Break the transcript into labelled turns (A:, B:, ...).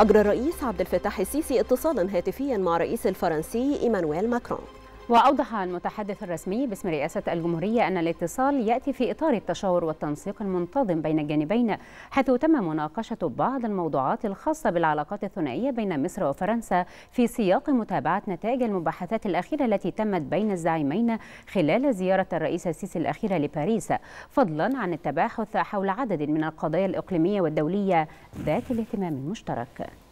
A: أجرى الرئيس عبد الفتاح السيسي اتصالا هاتفيا مع الرئيس الفرنسي إيمانويل ماكرون وأوضح المتحدث الرسمي باسم رئاسة الجمهورية أن الاتصال يأتي في إطار التشاور والتنسيق المنتظم بين الجانبين حيث تم مناقشة بعض الموضوعات الخاصة بالعلاقات الثنائية بين مصر وفرنسا في سياق متابعة نتائج المباحثات الأخيرة التي تمت بين الزعيمين خلال زيارة الرئيس السيسي الأخيرة لباريس فضلا عن التباحث حول عدد من القضايا الإقليمية والدولية ذات الاهتمام المشترك